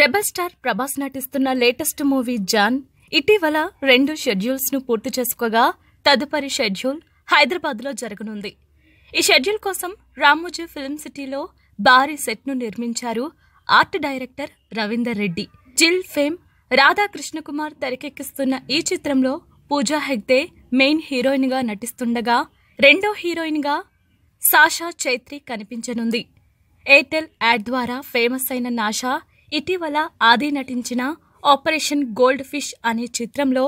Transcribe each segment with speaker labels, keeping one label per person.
Speaker 1: rebel star star Prabhas నటిస్తున్న latest movie John ఇటీవల రెండు షెడ్యూల్స్ ను పూర్తి చేసుకోగా తదుపరి షెడ్యూల్ హైదరాబాద్ లో జరగనుంది ఈ షెడ్యూల్ కోసం రామోజీ ఫిల్మ్ సిటీలో భారీ సెట్ ను నిర్మించారు ఆర్ట్ డైరెక్టర్ రవీందర్ రెడ్డి జిల్ ఫేమ్ రాధాకృష్ణ కుమార్ తెరకెక్కిస్తున్న ఈ చిత్రంలో పూజా హెగ్దే మెయిన్ హీరోయిన్గా నటిస్తుండగా రెండో హీరోయిన్గా సాషా చైత్రి కనిపించనుంది ఎయిర్టెల్ యాడ్ ద్వారా ఫేమస్ అయిన నాషా ఇటీవల ఆది నటించిన ఆపరేషన్ గోల్డ్ ఫిష్ అనే చిత్రంలో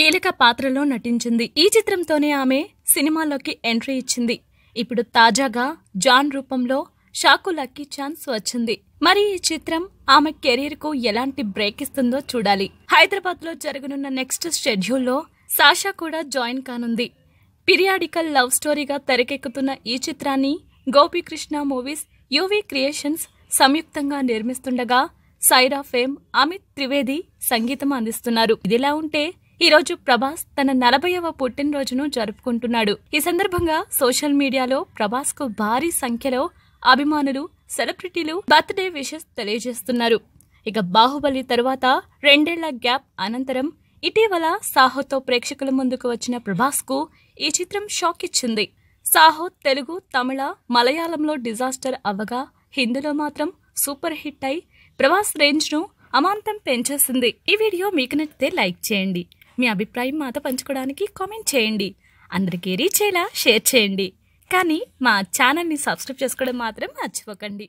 Speaker 1: కీలక పాత్రలో నటించింది ఈ చిత్రంతోనే ఆమె సినిమాలోకి ఎంట్రీ ఇచ్చింది ఇప్పుడు తాజాగా జాన్ రూపంలో షాకు లక్కీ ఛాన్స్ వచ్చింది మరి ఈ చిత్రం ఆమె కెరీర్ కు ఎలాంటి బ్రేక్ ఇస్తుందో చూడాలి హైదరాబాద్ లో జరగనున్న నెక్స్ట్ షెడ్యూల్లో సాషా కూడా జాయిన్ కానుంది పిరియాడికల్ లవ్ స్టోరీగా తెరకెక్కుతున్న ఈ చిత్రాన్ని గోపీకృష్ణ మూవీస్ యూవీ క్రియేషన్స్ సంయుక్తంగా నిర్మిస్తుండగా సైరా ఫేమ్ అమిత్ త్రివేది సంగీతం అందిస్తున్నారు ఇదిలా ఉంటే ఈరోజు ప్రభాస్ తన నలభైవ పుట్టినరోజును జరుపుకుంటున్నాడు ఈ సందర్భంగా సోషల్ మీడియాలో ప్రభాస్ కు భారీ సంఖ్యలో అభిమానులు సెలబ్రిటీలు బర్త్డే విషెస్ తెలియజేస్తున్నారు ఇక బాహుబలి తరువాత రెండేళ్ల గ్యాప్ అనంతరం ఇటీవల సాహోతో ప్రేక్షకుల ముందుకు వచ్చిన ప్రభాస్కు ఈ చిత్రం షాక్ ఇచ్చింది సాహో తెలుగు తమిళ మలయాళంలో డిజాస్టర్ అవ్వగా హిందీలో మాత్రం సూపర్ హిట్ అయి ప్రభాస్ రేంజ్ను అమాంతం పెంచేసింది ఈ వీడియో మీకు నచ్చితే లైక్ చేయండి మీ అభిప్రాయం మాతో పంచుకోవడానికి కామెంట్ చేయండి అందరికీ రీచ్ అయ్యేలా షేర్ చేయండి కానీ మా ఛానల్ని సబ్స్క్రైబ్ చేసుకోవడం మాత్రం మర్చిపోకండి